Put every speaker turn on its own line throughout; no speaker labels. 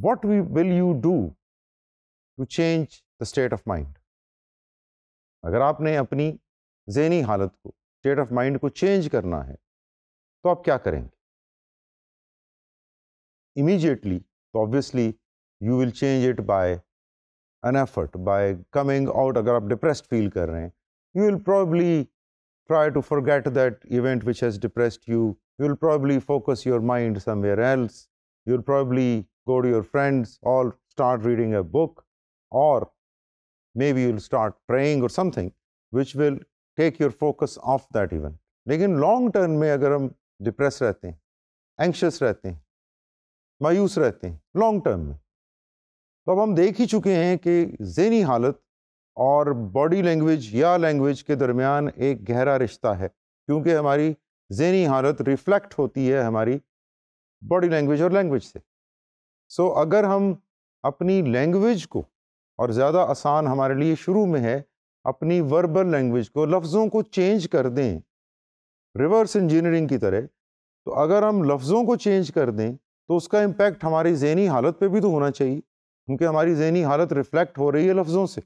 what we, will you do to change the state of mind? अगर आपने अपनी जहनी change को स्टेट ऑफ माइंड को चेंज करना है तो आप क्या करेंगे इमीजिएटली तो obviously you will change it by an effort by coming out अगर आप depressed try to forget that event which has depressed you. You'll probably focus your mind somewhere else. You'll probably go to your friends, all start reading a book, or maybe you'll start praying or something which will take your focus off that event. लेकिन long term में अगर हम depress रहते हैं anxious रहते हैं मायूस रहते हैं लॉन्ग टर्म में तो अब हम देख ही चुके हैं कि जहनी हालत और बॉडी लैंग्वेज या लैंग्वेज के दरमियान एक गहरा रिश्ता है क्योंकि हमारी जहनी हालत रिफ्लेक्ट होती है हमारी बॉडी लैंग्वेज और लैंग्वेज से सो so, अगर हम अपनी लैंग्वेज को और ज़्यादा आसान हमारे लिए शुरू में है अपनी वर्बल लैंग्वेज को लफ्ज़ों को चेंज कर दें रिवर्स इंजीनियरिंग की तरह तो अगर हम लफ्ज़ों को चेंज कर दें तो उसका इम्पेक्ट हमारी जहनी हालत पर भी तो होना चाहिए क्योंकि हमारी जहनी हालत रिफ्लेक्ट हो रही है लफ्ज़ों से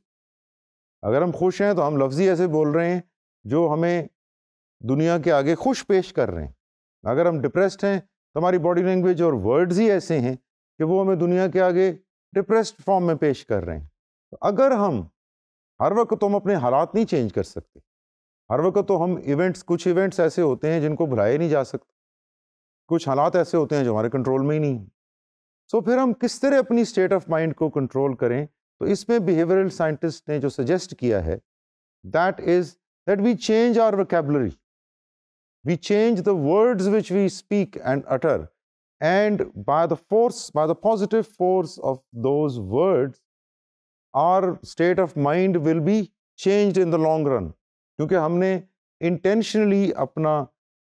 अगर हम खुश हैं तो हम लफ्ज़ी ऐसे बोल रहे हैं जो हमें दुनिया के आगे खुश पेश कर रहे हैं अगर हम डिप्रेस्ड हैं तो हमारी बॉडी लैंग्वेज और वर्ड्स ही ऐसे हैं कि वो हमें दुनिया के आगे डिप्रेस्ड फॉर्म में पेश कर रहे हैं तो अगर हम हर वक्त तो हम अपने हालात नहीं चेंज कर सकते हर वक्त तो हम इवेंट्स कुछ इवेंट्स ऐसे होते हैं जिनको भुलाए नहीं जा सकते कुछ हालात ऐसे होते हैं जो हमारे कंट्रोल में ही नहीं है सो so, फिर हम किस तरह अपनी स्टेट ऑफ माइंड को कंट्रोल करें तो इसमें बिहेवियरल साइंटिस्ट ने जो सजेस्ट किया है that is that we change our vocabulary we change the words which we speak and utter and by the force, by the positive force of those words, our state of mind will be changed in the long run. क्योंकि हमने intentionally अपना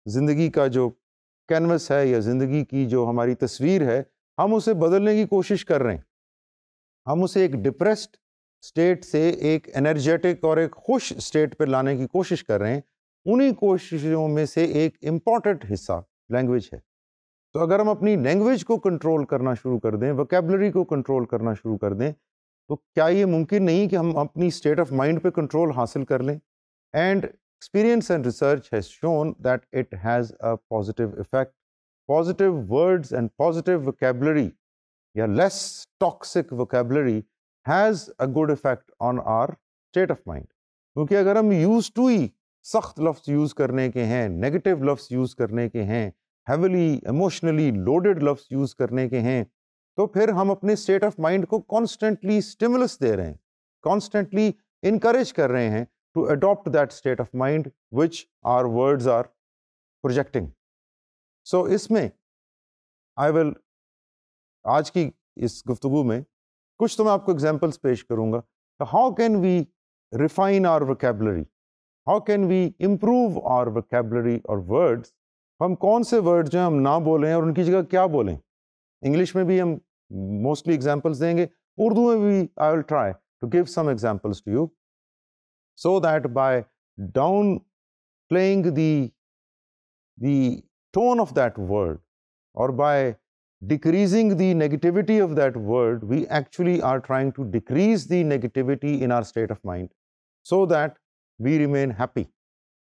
ज़िंदगी का जो canvas है या ज़िंदगी की जो हमारी तस्वीर है हम उसे बदलने की कोशिश कर रहे हैं हम उसे एक डिप्रेस्ड स्टेट से एक एनर्जेटिक और एक खुश स्टेट पर लाने की कोशिश कर रहे हैं उन्हीं कोशिशों में से एक इम्पॉर्टेंट हिस्सा लैंग्वेज है तो अगर हम अपनी लैंग्वेज को कंट्रोल करना शुरू कर दें वकेबलरी को कंट्रोल करना शुरू कर दें तो क्या ये मुमकिन नहीं कि हम अपनी स्टेट ऑफ माइंड पे कंट्रोल हासिल कर लें and experience and research has shown that it has a positive effect positive words and positive vocabulary या less toxic vocabulary has a good effect on our state of mind क्योंकि अगर हम use to ही सख्त लफ्ज़ use करने के हैं negative लफ्ज़ यूज़ करने के हैं हैवली इमोशनली लोडेड लफ्स यूज़ करने के हैं तो फिर हम अपने स्टेट ऑफ माइंड को कॉन्स्टेंटली स्टिमुलस दे रहे हैं कॉन्स्टेंटली इनक्रेज कर रहे हैं to adopt that state of mind which our words are projecting so इसमें आई विल आज की इस गुफ्तु में कुछ तो मैं आपको एग्जाम्पल्स पेश करूँगा how can we refine our vocabulary how can we improve our vocabulary और वर्ड्स हम कौन से वर्ड जो हम ना बोलें और उनकी जगह क्या बोलें इंग्लिश में भी हम मोस्टली एग्जाम्पल्स देंगे उर्दू में भी I will try to give some examples to you so that by downplaying the the tone of that word और by decreasing the negativity of that word we actually are trying to decrease the negativity in our state of mind so that we remain happy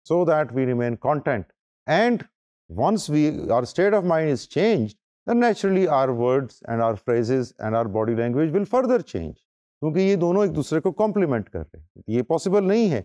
so that we remain content and once we our state of mind is changed then naturally our words and our phrases and our body language will further change kyunki ye dono ek dusre ko complement kar rahe possible nahi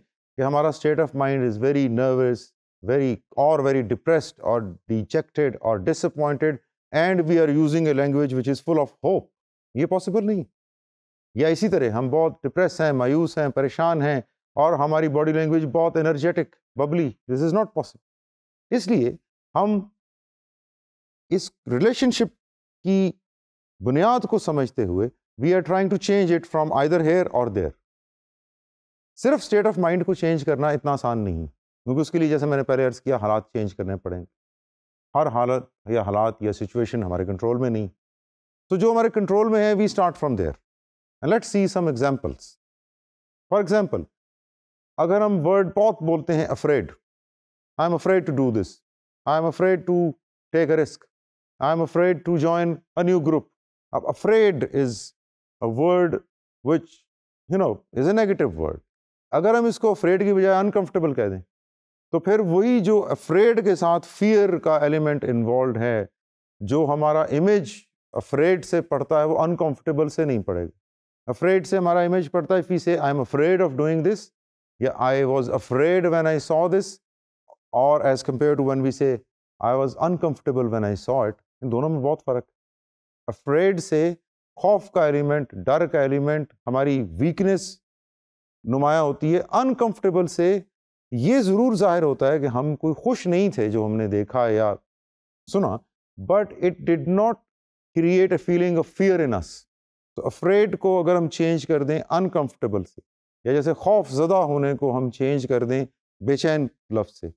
our state of mind is very nervous very or very depressed or dejected or disappointed and we are using a language which is full of hope ye possible It is nahi ya isi tarah hum bahut depressed hain mayus hain pareshan hain aur hamari body language bahut energetic bubbly this is not possible isliye हम इस relationship की बुनियाद को समझते हुए we are trying to change it from either here और there सिर्फ state of mind को चेंज करना इतना आसान नहीं क्योंकि उसके लिए जैसे मैंने पहले अर्ज किया हालात चेंज करने पड़ेंगे हर हालत या हालात या सिचुएशन हमारे कंट्रोल में नहीं तो जो हमारे कंट्रोल में है we start from there and let see some examples for example अगर हम वर्ड बहुत बोलते हैं afraid I am afraid to do this am afraid to take a risk I am afraid to to a new group अब afraid is a word which you know is a negative word अगर हम इसको afraid की बजाय uncomfortable कह दें तो फिर वही जो अफ्रेड के साथ फियर का एलिमेंट इन्वॉल्व है जो हमारा इमेज अफ्रेड से पड़ता है वो अनकंफर्टेबल से नहीं पड़ेगा अफ्रेड से हमारा इमेज पड़ता है फी से I am afraid of doing this या I was afraid when I saw this और as compare to when we say I was uncomfortable when I saw it इन दोनों में बहुत फ़र्क अफ्रेड से खौफ का एलिमेंट डर का एलिमेंट हमारी वीकनेस नुमाया होती है अनकम्फर्टेबल से ये ज़रूर जाहिर होता है कि हम कोई खुश नहीं थे जो हमने देखा या सुना but it did not create a feeling of fear in us तो अफ्रेड को अगर हम चेंज कर दें अनकम्फर्टेबल से या जैसे खौफ ज़दा होने को हम चेंज कर दें बेचैन लफ्ज़ से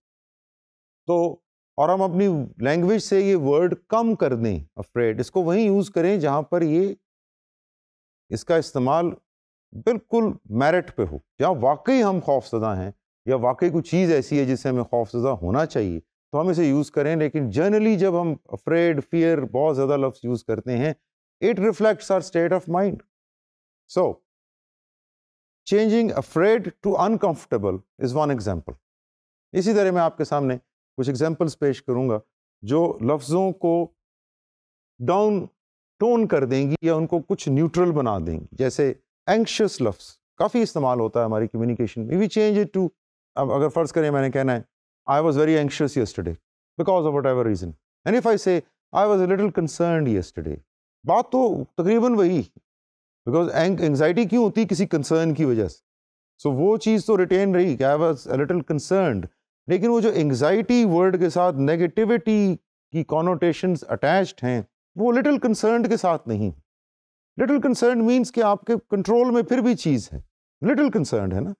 तो और हम अपनी लैंग्वेज से ये वर्ड कम कर दें अफ्रेड इसको वहीं यूज़ करें जहाँ पर ये इसका इस्तेमाल बिल्कुल मेरिट पे हो जहाँ वाकई हम खौफजदा हैं या वाकई कोई चीज़ ऐसी है जिससे हमें खौफजदा होना चाहिए तो हम इसे यूज़ करें लेकिन जनरली जब हम अफ्रेड फियर बहुत ज़्यादा लफ्ज़ यूज़ करते हैं it reflects our state of mind so changing afraid to uncomfortable is one example इसी तरह मैं आपके सामने कुछ एग्जाम्पल्स पेश करूँगा जो लफ्ज़ों को डाउन टोन कर देंगी या उनको कुछ न्यूट्रल बना देंगी जैसे एंक्शस लफ्स काफ़ी इस्तेमाल होता है हमारी कम्युनिकेशन में वी चेंज इट टू अब अगर फ़र्ज़ करें मैंने कहना है I was very anxious yesterday because of whatever reason and if I say I was little concern yesterday बात तो तकरीबन वही बिकॉज एंगजाइटी क्यों होती किसी कंसर्न की वजह से सो so, वो चीज़ तो रिटेन रही कि आई वॉज लिटल कंसर्नड लेकिन वो जो एंगजाइटी वर्ड के साथ नेगेटिविटी की कॉनोटेशन अटैच्ड हैं वो लिटिल कंसर्न के साथ नहीं लिटिल कंसर्न मीन्स कि आपके कंट्रोल में फिर भी चीज़ है लिटिल कंसर्न है ना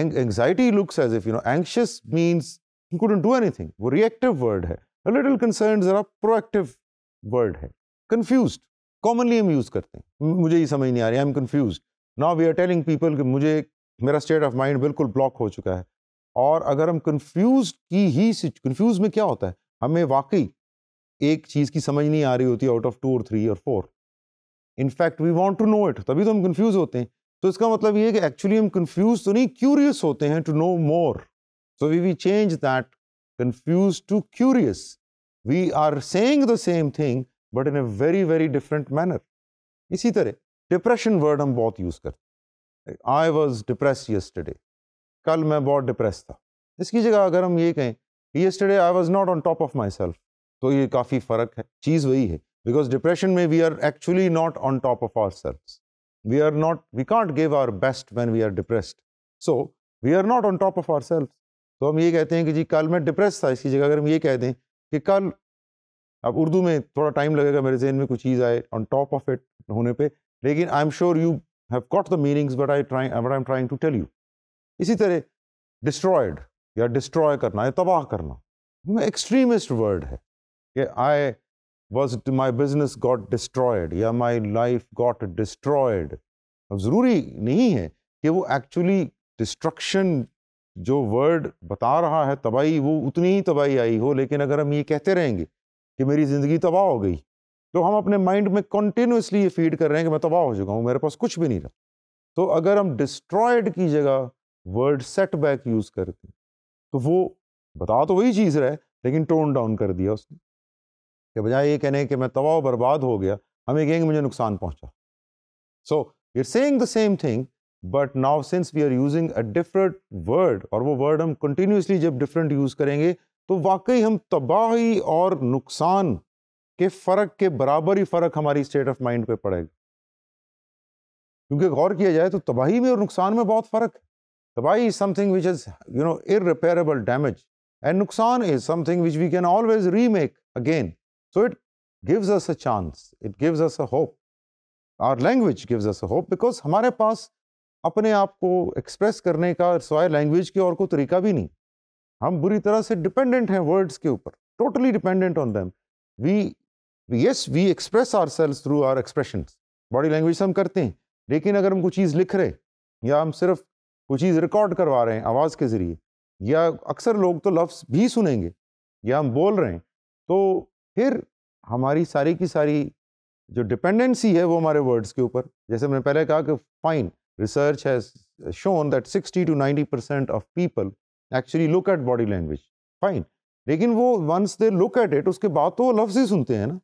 anxiety looks as if you know anxious means couldn't do thing वो रिएक्टिव वर्ड है लिटिल कंसर्न जरा प्रोएक्टिव वर्ड है कन्फ्यूज कॉमनली हम यूज़ करते हैं मुझे ये समझ नहीं आ रही I am confuse now we are telling people कि मुझे मेरा स्टेट ऑफ माइंड बिल्कुल ब्लॉक हो चुका है और अगर हम कंफ्यूज की ही कंफ्यूज में क्या होता है हमें वाकई एक चीज़ की समझ नहीं आ रही होती आउट ऑफ टू और थ्री और four in fact we want to know it तभी तो हम कंफ्यूज होते हैं तो इसका मतलब ये है कि एक्चुअली हम कंफ्यूज तो नहीं क्यूरियस होते हैं to know more so we we change that confuse to curious we are saying the same thing but in a very very different manner इसी तरह डिप्रेशन वर्ड हम बहुत यूज़ करते आई वॉज डिप्रेस यस्टरडे कल मैं बहुत depress था इसकी जगह अगर हम ये कहें ये steady I was not on top of my self तो ये काफ़ी फ़र्क है चीज़ वही है बिकॉज डिप्रेशन में we are actually not on top of our self we are not we can't give our best when we are depressed so we are not on top of our self तो हम ये कहते हैं कि जी कल मैं depress था इसकी जगह अगर हम ये कह दें कि कल अब उर्दू में थोड़ा टाइम लगेगा मेरे जहन में कुछ चीज़ आए ऑन टॉप ऑफ इट होने पर लेकिन I am sure you have got the meanings but I try but I am trying to tell you इसी तरह डिस्ट्रॉयड या डिस्ट्रॉय करना या तबाह करना एक्सट्रीमिस्ट वर्ड है कि I was my business got destroyed या माई लाइफ गॉट डिस्ट्रॉयड अब ज़रूरी नहीं है कि वो एक्चुअली डिस्ट्रक्शन जो वर्ड बता रहा है तबाही वो उतनी ही तबाही आई हो लेकिन अगर हम ये कहते रहेंगे कि मेरी ज़िंदगी तबाह हो गई तो हम अपने माइंड में कॉन्टीन्यूसली ये फीड कर रहे हैं कि मैं तबाह हो चुका हूँ मेरे पास कुछ भी नहीं रहा तो अगर हम डिस्ट्रॉयड की जगह वर्ड सेट बैक यूज करके तो वो बता तो वही चीज़ रहा है लेकिन टोन डाउन कर दिया उसने के बजाय ये कहने कि मैं तबाह बर्बाद हो गया हम ये कहेंगे मुझे नुकसान पहुंचा so you're saying the same thing but now since we are using a different word और वो वर्ड हम कंटिन्यूसली जब डिफरेंट यूज करेंगे तो वाकई हम तबाही और नुकसान के फर्क के बराबर ही फर्क हमारी स्टेट ऑफ माइंड पे पड़ेगा क्योंकि गौर किया जाए तो तबाही में और नुकसान में बहुत फर्क है तबाही is something which is you know irreparable damage and नुकसान is something which we can always remake again so it gives us a chance it gives us a hope our language gives us a hope because हमारे पास अपने आप को express करने का सवाए language के और कोई तरीका भी नहीं हम बुरी तरह से डिपेंडेंट हैं वर्ड्स के ऊपर totally dependent on them we yes we express our selves through our expression body language हम करते हैं लेकिन अगर हम कोई चीज़ लिख रहे या हम सिर्फ वो चीज़ रिकॉर्ड करवा रहे हैं आवाज़ के ज़रिए या अक्सर लोग तो लफ्ज़ भी सुनेंगे या हम बोल रहे हैं तो फिर हमारी सारी की सारी जो डिपेंडेंसी है वो हमारे वर्ड्स के ऊपर जैसे मैंने पहले कहा कि fine research has shown that 60 to 90 percent of people actually look at body language fine लेकिन वो once they look at it उसके बाद तो वो लफ्ज़ ही सुनते हैं ना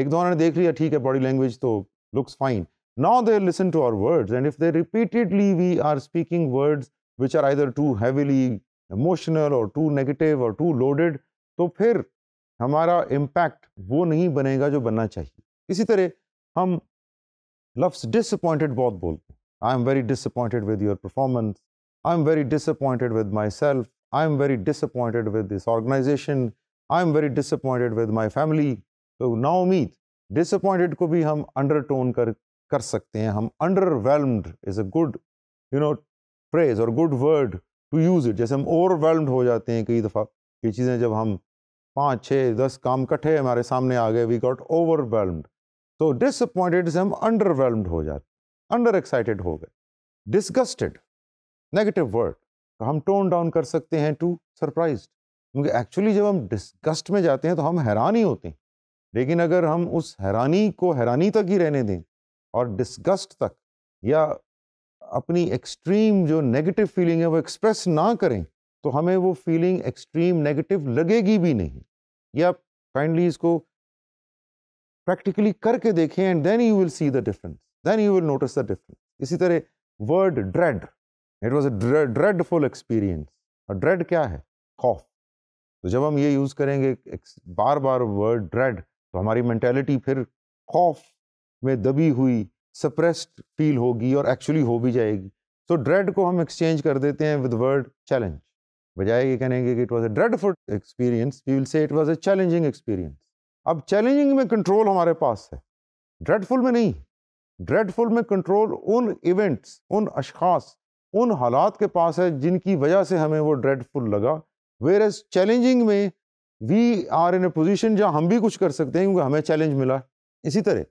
एक दो ने देख लिया ठीक है बॉडी लैंग्वेज तो looks fine Now they listen to our words, and if they repeatedly we are speaking words which are either too heavily emotional or too negative or too loaded, तो फिर हमारा impact वो नहीं बनेगा जो बनना चाहिए। इसी तरह हम लव्स disappointed बहुत बोलते हैं। I am very disappointed with your performance. I am very disappointed with myself. I am very disappointed with this organization. I am very disappointed with my family. so, ना उम्मीद, disappointed को भी हम undertone कर कर सकते हैं हम underwhelmed is a good you know phrase or good word to use it जैसे हम ओवरवेलम्ड हो जाते हैं कई दफ़ा ये चीज़ें जब हम पाँच छः दस काम कट्ठे हमारे सामने आ गए वी गॉट ओवरवेलम्ड तो डिसअपॉइंटेड से हम अंडरवेलम्ड हो जाते अंडर एक्साइटेड हो गए डिसगस्टेड नेगेटिव वर्ड तो हम टोन डाउन कर सकते हैं टू सरप्राइज क्योंकि एक्चुअली जब हम डिस्गस्ट में जाते हैं तो हम हैरान ही होते हैं लेकिन अगर हम उस हैरानी को हैरानी तक ही रहने दें और डिस्गस्ट तक या अपनी एक्सट्रीम जो नेगेटिव फीलिंग है वो एक्सप्रेस ना करें तो हमें वो फीलिंग एक्सट्रीम नेगेटिव लगेगी भी नहीं या काइंडली इसको प्रैक्टिकली करके देखें and then you will see the difference then you will notice the difference इसी तरह word dread it was a dreadful experience और ड्रेड क्या है खौफ तो जब हम ये यूज़ करेंगे बार बार वर्ड ड्रेड तो हमारी मैंटेलिटी फिर खौफ में दबी हुई सप्रेस्ड फील होगी और एक्चुअली हो भी जाएगी तो ड्रेड को हम एक्सचेंज कर देते हैं विद वर्ड चैलेंज बजाय ये कहने कि it was a dreadful experience we will say it was a challenging experience अब चैलेंजिंग में कंट्रोल हमारे पास है ड्रेडफुल में नहीं ड्रेडफुल में कंट्रोल उन इवेंट्स उन अशखास उन हालात के पास है जिनकी वजह से हमें वो ड्रेडफुल लगा वेर एज चैलेंजिंग में we are in a position जहाँ हम भी कुछ कर सकते हैं क्योंकि हमें चैलेंज मिला इसी तरह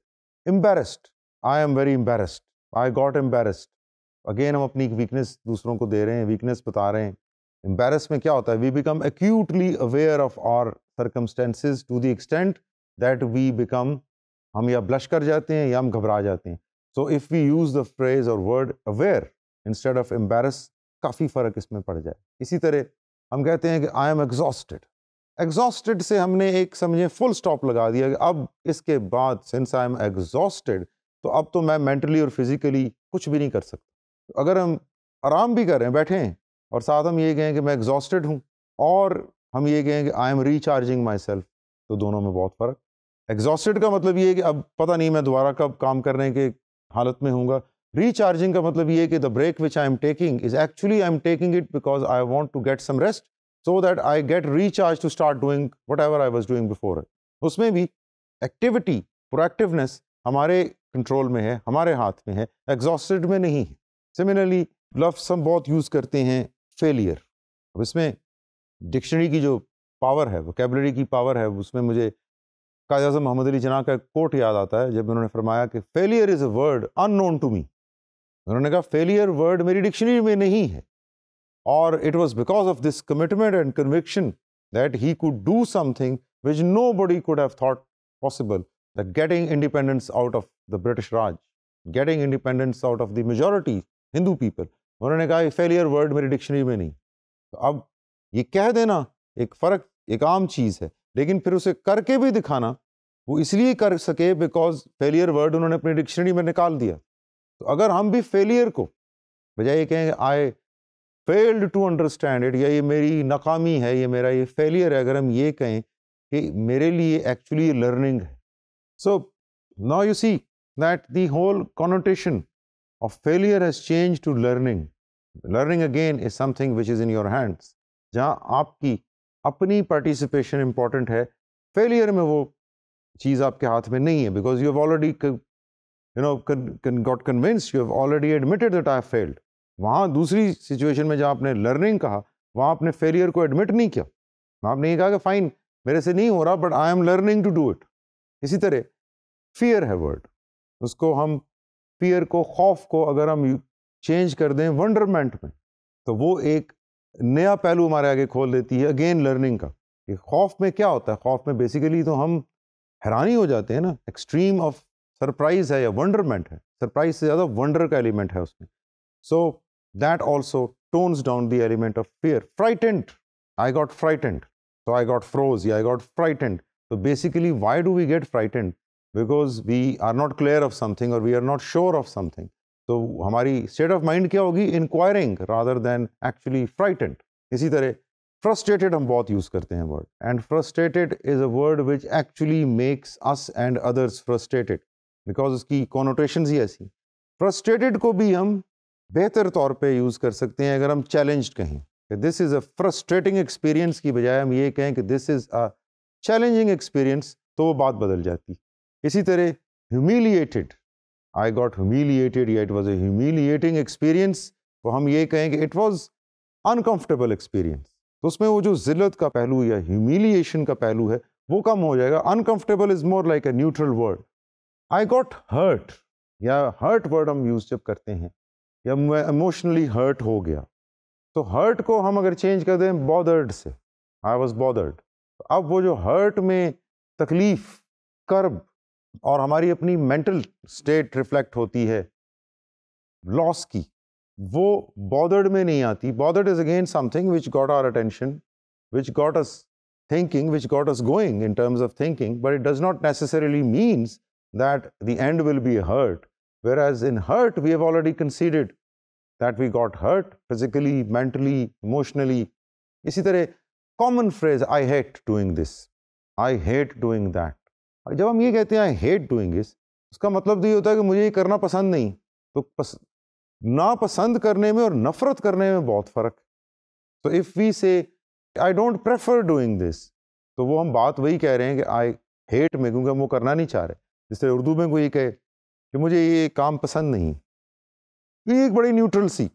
embarrassed I am very embarrassed I got embarrassed again हम अपनी वीकनेस दूसरों को दे रहे हैं वीकनेस बता रहे हैं एम्बेरस में क्या होता है we become acutely aware of our circumstances to the extent that we become हम या ब्लश कर जाते हैं या हम घबरा जाते हैं so if we use the phrase or word aware instead of embarrass काफ़ी फ़र्क इसमें पड़ जाए इसी तरह हम कहते हैं कि आई एम एग्जॉस्टेड एग्जॉस्टेड से हमने एक समझे फुल स्टॉप लगा दिया कि अब इसके बाद सिंस आई एम एग्जॉस्टेड तो अब तो मैं मेंटली और फिज़िकली कुछ भी नहीं कर सकता तो अगर हम आराम भी करें बैठें और साथ हम ये कहें कि मैं एग्जॉस्टेड हूँ और हम ये कहें कि I am recharging my self तो दोनों में बहुत फ़र्क एग्जॉस्टेड का मतलब ये है कि अब पता नहीं मैं दोबारा कब काम करने के हालत में हूँगा रिचार्जिंग का मतलब ये कि the break which I am taking is actually I am taking it because I want to get some rest so that I get recharge to start doing whatever I was doing before उसमें भी activity proactiveness हमारे control में है हमारे हाथ में है exhausted में नहीं है सिमिलरली लफ्स हम बहुत यूज़ करते हैं फेलियर अब इसमें डिक्शनरी की जो पावर है वोकेबलरी की पावर है उसमें मुझे काज अजम मोहम्मद अली जना का कोट याद आता है जब उन्होंने फरमाया कि failure is a word known to me उन्होंने कहा फेलियर वर्ड मेरी डिक्शनरी में नहीं है Or it was because of this commitment and conviction that he could do something which nobody could have thought possible, that getting independence out of the British Raj, getting independence out of the majority Hindu people. उन्होंने कहा ये failure word मेरी dictionary में नहीं तो अब ये कह देना एक फ़र्क एक आम चीज़ है लेकिन फिर उसे करके भी दिखाना वो इसलिए कर सके बिकॉज फेलियर वर्ड उन्होंने अपनी डिक्शनरी में निकाल दिया तो अगर हम भी फेलियर को बजाय ये कहें I failed to understand it या ये मेरी नाकामी है ये मेरा ये फेलियर है अगर हम ये कहें कि मेरे लिए एक्चुअली ये लर्निंग है so now you see that the whole connotation of failure has change to learning learning again is something which is in your hands जहाँ आपकी अपनी पार्टिसिपेशन इम्पॉर्टेंट है फेलियर में वो चीज़ आपके हाथ में नहीं है because you have already you know got convince you have already admitted that I failed वहाँ दूसरी सिचुएशन में जहाँ आपने लर्निंग कहा वहाँ आपने फेलियर को एडमिट नहीं किया वहाँ आपने ये कहा कि फ़ाइन मेरे से नहीं हो रहा but I am learning to do it इसी तरह फियर है वर्ड उसको हम फियर को खौफ को अगर हम चेंज कर दें वंडरमेंट में तो वो एक नया पहलू हमारे आगे खोल देती है अगेन लर्निंग का कि खौफ में क्या होता है खौफ में बेसिकली तो हम हैरानी हो जाते हैं ना एक्सट्रीम ऑफ सरप्राइज है या वंडरमेंट है सरप्राइज से ज़्यादा वंडर का एलिमेंट है उसमें सो so, that also tones down the element of fear. Frightened. I got frightened. So I got froze. Yeah, I got frightened. So basically, why do we get frightened? Because we are not clear of something or we are not sure of something. So our state of mind kya hogi? inquiring rather than actually frightened. Isi tarhe, frustrated hum bahut use karte hain word. And frustrated is a word which actually makes us and others frustrated. Because its connotations hi aisi. Frustrated ko bhi hum बेहतर तौर पे use कर सकते हैं अगर हम challenge कहें कि this is a frustrating experience की बजाय हम ये कहें कि this is a challenging experience तो वो बात बदल जाती इसी तरह ह्यूमिलिएटेड आई गॉट ह्यूमिलिएटेड या इट वॉज़ अमिलिएटिंग एक्सपीरियंस तो हम ये कहें कि इट वॉज़ अनकम्फर्टेबल एक्सपीरियंस तो उसमें वो जो जिल्लत का पहलू या ह्यूमिलिएशन का पहलू है वो कम हो जाएगा uncomfortable is more like a neutral word I got hurt या हर्ट वर्ड हम यूज़ जब करते हैं या मैं इमोशनली हर्ट हो गया तो हर्ट को हम अगर चेंज कर दें बॉदर्ड से आई वॉज बॉदर्ड तो अब वो जो हर्ट में तकलीफ कर्ब और हमारी अपनी मेंटल स्टेट रिफ्लेक्ट होती है लॉस की वो बॉदर्ड में नहीं आती bothered is again something which got our attention which got us thinking which got us going in terms of thinking but it does not necessarily means that the end will be hurt Whereas in hurt, we have already conceded that we got hurt physically, mentally, emotionally. इसी तरह common phrase I hate doing this I hate doing that और जब हम ये कहते हैं आई hate doing this उसका मतलब तो ये होता है कि मुझे ये करना पसंद नहीं तो पस, ना पसंद करने में और नफरत करने में बहुत फ़र्क तो if we say I don't prefer doing this तो वो हम बात वही कह रहे हैं कि आई हेट में क्योंकि हम वो करना नहीं चाह रहे जिस तरह उर्दू में कोई कहे कि मुझे ये काम पसंद नहीं ये एक बड़ी न्यूट्रल सी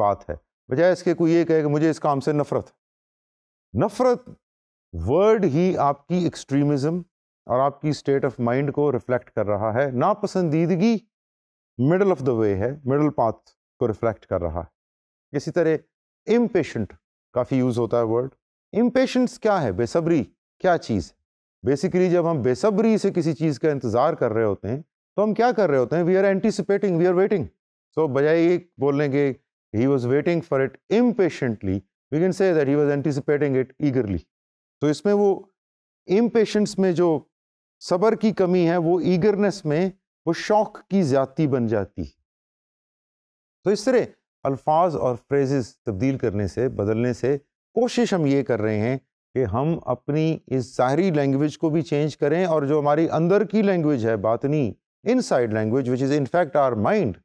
बात है बजाय इसके कोई ये कहे कि मुझे इस काम से नफरत नफरत वर्ड ही आपकी एक्सट्रीमिज्म और आपकी स्टेट ऑफ माइंड को रिफ्लेक्ट कर रहा है नापसंदीदगी मिडल ऑफ द वे है मिडल पाथ को रिफ्लेक्ट कर रहा है इसी तरह इम्पेशेंट काफ़ी यूज़ होता है वर्ड इम्पेशेंस क्या है बेसब्री क्या चीज़ है बेसिकली जब हम बेसब्री से किसी चीज़ का इंतज़ार कर रहे होते हैं तो हम क्या कर रहे होते हैं we are anticipating we are waiting so बजाय ये बोलने के he was waiting for it impatiently we can say that he was anticipating it eagerly तो इसमें वो इम्पेशेंस में जो सबर की कमी है वो ईगरनेस में वो शौक की ज्यादती बन जाती है तो इस तरह अल्फाज और फ्रेजेस तब्दील करने से बदलने से कोशिश हम ये कर रहे हैं कि हम अपनी इस ज़ाहरी लैंग्वेज को भी चेंज करें और जो हमारी अंदर की लैंग्वेज है बातनी inside language which is in fact our mind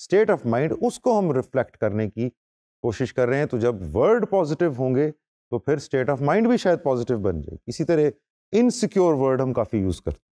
state of mind उसको हम रिफ्लेक्ट करने की कोशिश कर रहे हैं तो जब वर्ड पॉजिटिव होंगे तो फिर स्टेट ऑफ माइंड भी शायद पॉजिटिव बन जाए इसी तरह इनसिक्योर वर्ड हम काफ़ी यूज़ करते हैं